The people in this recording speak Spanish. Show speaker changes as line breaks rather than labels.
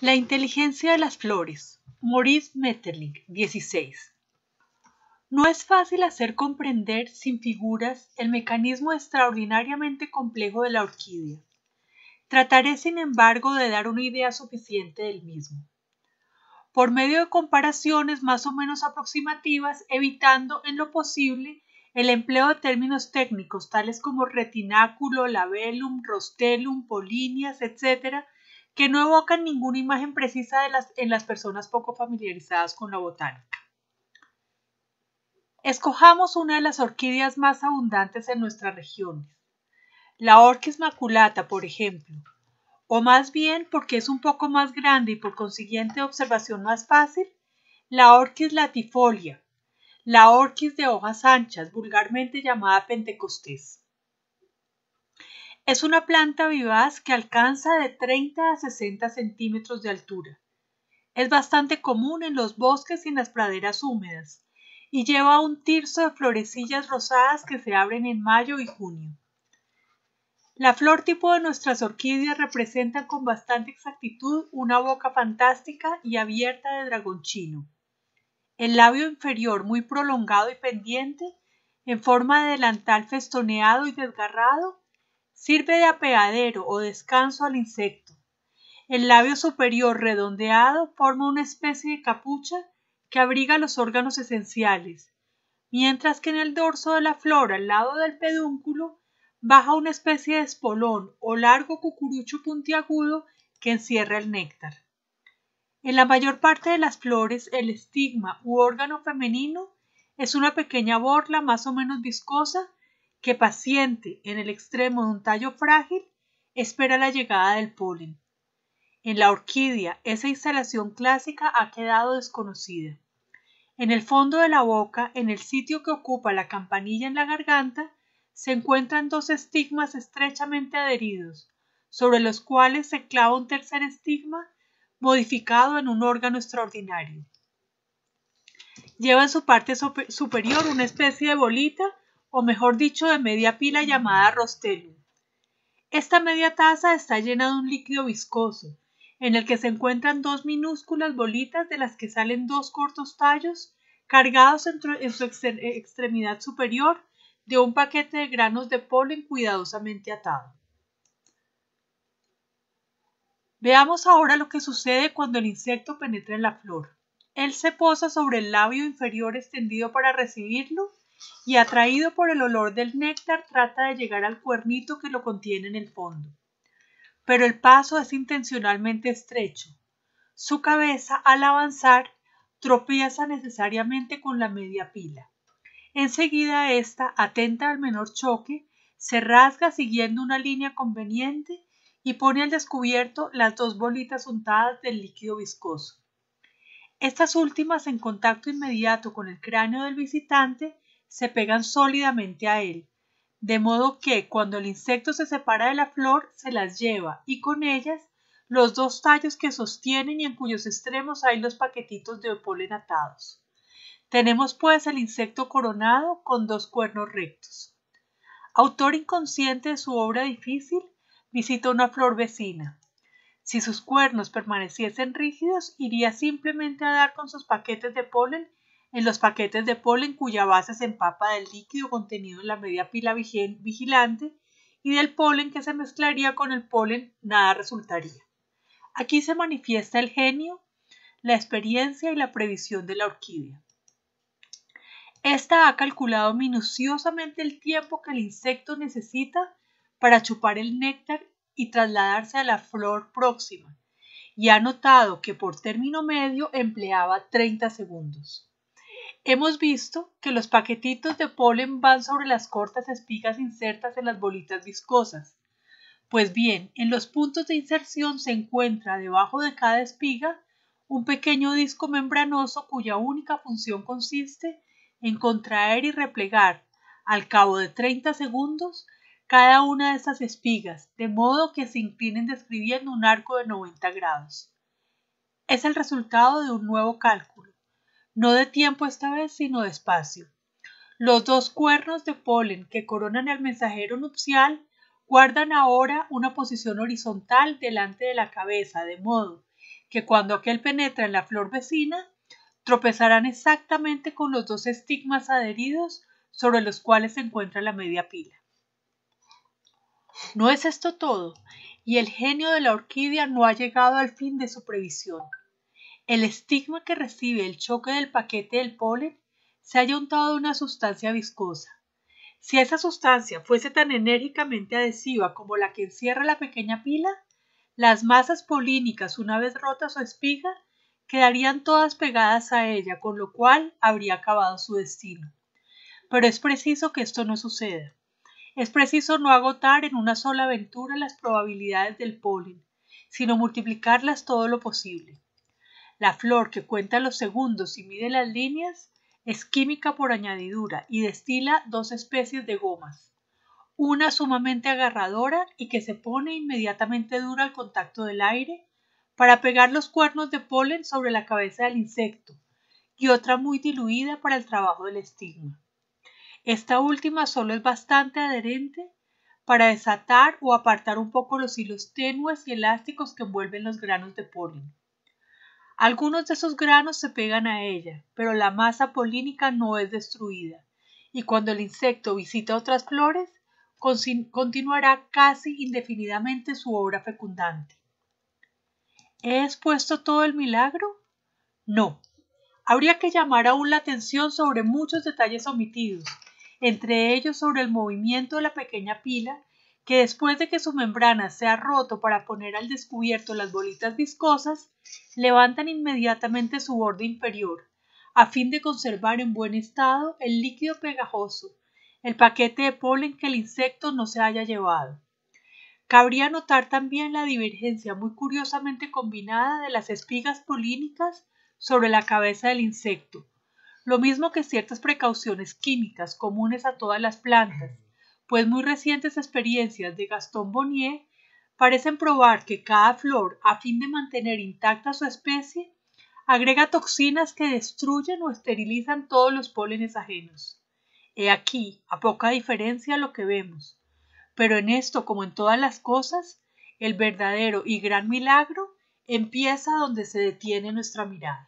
La inteligencia de las flores. Maurice Metterling, 16. No es fácil hacer comprender sin figuras el mecanismo extraordinariamente complejo de la orquídea. Trataré, sin embargo, de dar una idea suficiente del mismo. Por medio de comparaciones más o menos aproximativas, evitando en lo posible el empleo de términos técnicos tales como retináculo, labelum, rostellum, polinias, etc., que no evocan ninguna imagen precisa en las personas poco familiarizadas con la botánica. Escojamos una de las orquídeas más abundantes en nuestras regiones, la Orchis maculata, por ejemplo, o más bien porque es un poco más grande y por consiguiente observación más fácil, la Orchis latifolia, la Orchis de hojas anchas, vulgarmente llamada pentecostés. Es una planta vivaz que alcanza de 30 a 60 centímetros de altura. Es bastante común en los bosques y en las praderas húmedas y lleva un tirso de florecillas rosadas que se abren en mayo y junio. La flor tipo de nuestras orquídeas representa con bastante exactitud una boca fantástica y abierta de dragón chino. El labio inferior muy prolongado y pendiente, en forma de delantal festoneado y desgarrado, Sirve de apeadero o descanso al insecto. El labio superior redondeado forma una especie de capucha que abriga los órganos esenciales, mientras que en el dorso de la flor al lado del pedúnculo baja una especie de espolón o largo cucurucho puntiagudo que encierra el néctar. En la mayor parte de las flores el estigma u órgano femenino es una pequeña borla más o menos viscosa que paciente en el extremo de un tallo frágil espera la llegada del polen. En la orquídea esa instalación clásica ha quedado desconocida. En el fondo de la boca, en el sitio que ocupa la campanilla en la garganta, se encuentran dos estigmas estrechamente adheridos, sobre los cuales se clava un tercer estigma modificado en un órgano extraordinario. Lleva en su parte superior una especie de bolita o mejor dicho de media pila llamada rostelo Esta media taza está llena de un líquido viscoso, en el que se encuentran dos minúsculas bolitas de las que salen dos cortos tallos cargados en, su eh, extremidad superior de un paquete de granos de polen cuidadosamente atado. Veamos ahora lo que sucede cuando el insecto penetra en la flor. Él se posa sobre el labio inferior extendido para recibirlo y atraído por el olor del néctar trata de llegar al cuernito que lo contiene en el fondo. Pero el paso es intencionalmente estrecho. Su cabeza, al avanzar, tropieza necesariamente con la media pila. Enseguida ésta, atenta al menor choque, se rasga siguiendo una línea conveniente y pone al descubierto las dos bolitas untadas del líquido viscoso. Estas últimas en contacto inmediato con el cráneo del visitante se pegan sólidamente a él, de modo que cuando el insecto se separa de la flor se las lleva y con ellas los dos tallos que sostienen y en cuyos extremos hay los paquetitos de polen atados. Tenemos pues el insecto coronado con dos cuernos rectos. Autor inconsciente de su obra difícil, visita una flor vecina. Si sus cuernos permaneciesen rígidos, iría simplemente a dar con sus paquetes de polen en los paquetes de polen cuya base se empapa del líquido contenido en la media pila vigilante y del polen que se mezclaría con el polen nada resultaría. Aquí se manifiesta el genio, la experiencia y la previsión de la orquídea. Esta ha calculado minuciosamente el tiempo que el insecto necesita para chupar el néctar y trasladarse a la flor próxima, y ha notado que por término medio empleaba 30 segundos. Hemos visto que los paquetitos de polen van sobre las cortas espigas insertas en las bolitas viscosas. Pues bien, en los puntos de inserción se encuentra debajo de cada espiga un pequeño disco membranoso cuya única función consiste en contraer y replegar, al cabo de 30 segundos, cada una de estas espigas, de modo que se inclinen describiendo un arco de 90 grados. Es el resultado de un nuevo cálculo no de tiempo esta vez, sino de espacio. Los dos cuernos de polen que coronan al mensajero nupcial guardan ahora una posición horizontal delante de la cabeza, de modo que cuando aquel penetra en la flor vecina, tropezarán exactamente con los dos estigmas adheridos sobre los cuales se encuentra la media pila. No es esto todo, y el genio de la orquídea no ha llegado al fin de su previsión. El estigma que recibe el choque del paquete del polen se haya untado de una sustancia viscosa. Si esa sustancia fuese tan enérgicamente adhesiva como la que encierra la pequeña pila, las masas polínicas, una vez rotas o espiga, quedarían todas pegadas a ella, con lo cual habría acabado su destino. Pero es preciso que esto no suceda. Es preciso no agotar en una sola aventura las probabilidades del polen, sino multiplicarlas todo lo posible. La flor que cuenta los segundos y mide las líneas es química por añadidura y destila dos especies de gomas. Una sumamente agarradora y que se pone inmediatamente dura al contacto del aire para pegar los cuernos de polen sobre la cabeza del insecto y otra muy diluida para el trabajo del estigma. Esta última solo es bastante adherente para desatar o apartar un poco los hilos tenues y elásticos que envuelven los granos de polen. Algunos de esos granos se pegan a ella, pero la masa polínica no es destruida, y cuando el insecto visita otras flores, continuará casi indefinidamente su obra fecundante. ¿He expuesto todo el milagro? No. Habría que llamar aún la atención sobre muchos detalles omitidos, entre ellos sobre el movimiento de la pequeña pila que después de que su membrana se ha roto para poner al descubierto las bolitas viscosas, levantan inmediatamente su borde inferior, a fin de conservar en buen estado el líquido pegajoso, el paquete de polen que el insecto no se haya llevado. Cabría notar también la divergencia muy curiosamente combinada de las espigas polínicas sobre la cabeza del insecto, lo mismo que ciertas precauciones químicas comunes a todas las plantas, pues muy recientes experiencias de Gaston Bonnier parecen probar que cada flor, a fin de mantener intacta su especie, agrega toxinas que destruyen o esterilizan todos los pólenes ajenos. He aquí, a poca diferencia, lo que vemos. Pero en esto, como en todas las cosas, el verdadero y gran milagro empieza donde se detiene nuestra mirada.